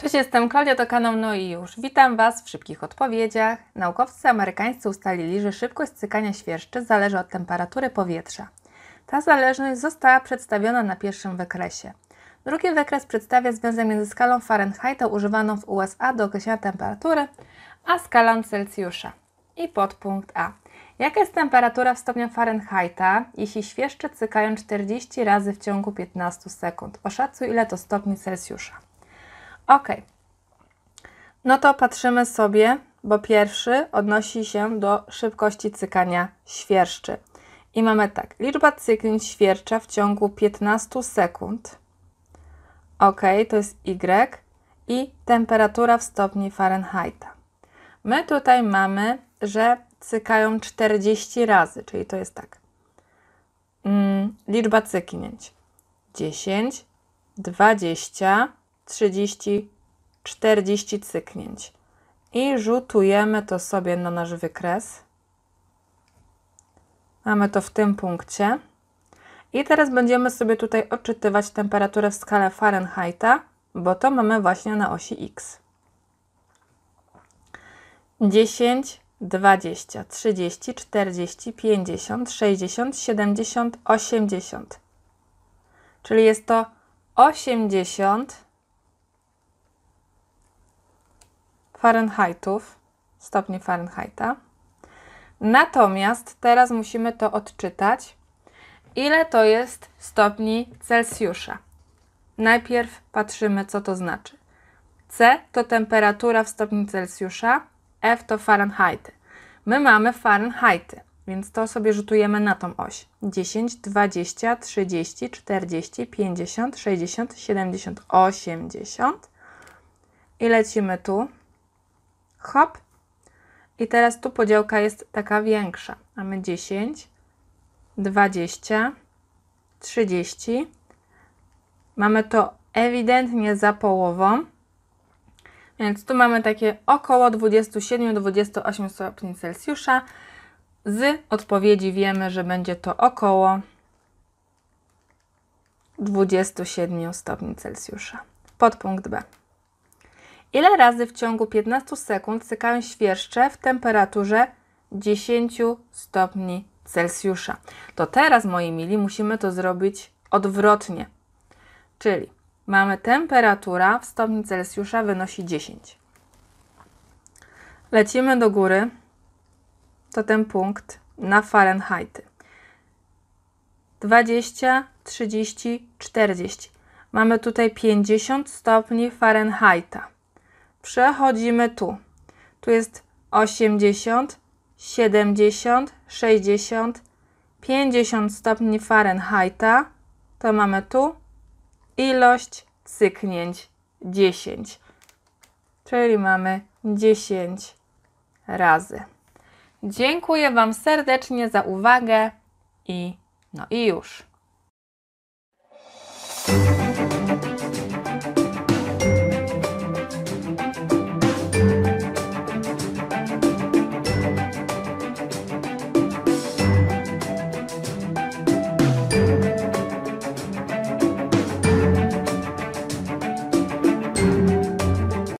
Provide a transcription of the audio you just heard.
Cześć, jestem Klaudia, to kanał No i Już. Witam Was w szybkich odpowiedziach. Naukowcy amerykańscy ustalili, że szybkość cykania świerszczy zależy od temperatury powietrza. Ta zależność została przedstawiona na pierwszym wykresie. Drugi wykres przedstawia związek między skalą Fahrenheita używaną w USA do określenia temperatury, a skalą Celsjusza. I podpunkt A. Jaka jest temperatura w stopniu Fahrenheita, jeśli świerszcze cykają 40 razy w ciągu 15 sekund? Oszacuj ile to stopni Celsjusza. Ok. No to patrzymy sobie, bo pierwszy odnosi się do szybkości cykania świerszczy. I mamy tak, liczba cyknięć świercza w ciągu 15 sekund. Ok, to jest Y. I temperatura w stopni Fahrenheita. My tutaj mamy, że cykają 40 razy, czyli to jest tak. Mm, liczba cyknięć 10, 20, 30, 40 cyknięć. I rzutujemy to sobie na nasz wykres. Mamy to w tym punkcie. I teraz będziemy sobie tutaj odczytywać temperaturę w skale Fahrenheita, bo to mamy właśnie na osi X. 10, 20, 30, 40, 50, 60, 70, 80. Czyli jest to 80 Fahrenheitów, stopni Fahrenheita. Natomiast teraz musimy to odczytać, ile to jest stopni Celsjusza. Najpierw patrzymy, co to znaczy. C to temperatura w stopni Celsjusza, F to Fahrenheity. My mamy Fahrenheity, więc to sobie rzutujemy na tą oś. 10, 20, 30, 40, 50, 60, 70, 80. I lecimy tu hop. I teraz tu podziałka jest taka większa. Mamy 10, 20, 30. Mamy to ewidentnie za połową. Więc tu mamy takie około 27-28 stopni Celsjusza. Z odpowiedzi wiemy, że będzie to około 27 stopni Celsjusza. Podpunkt B. Ile razy w ciągu 15 sekund sykają świerszcze w temperaturze 10 stopni Celsjusza? To teraz, moi mili, musimy to zrobić odwrotnie. Czyli mamy temperatura w stopni Celsjusza wynosi 10. Lecimy do góry, to ten punkt na Fahrenheity. 20, 30, 40. Mamy tutaj 50 stopni Fahrenheita. Przechodzimy tu. Tu jest 80, 70, 60, 50 stopni Fahrenheita. To mamy tu ilość cyknięć 10. Czyli mamy 10 razy. Dziękuję Wam serdecznie za uwagę i no i już.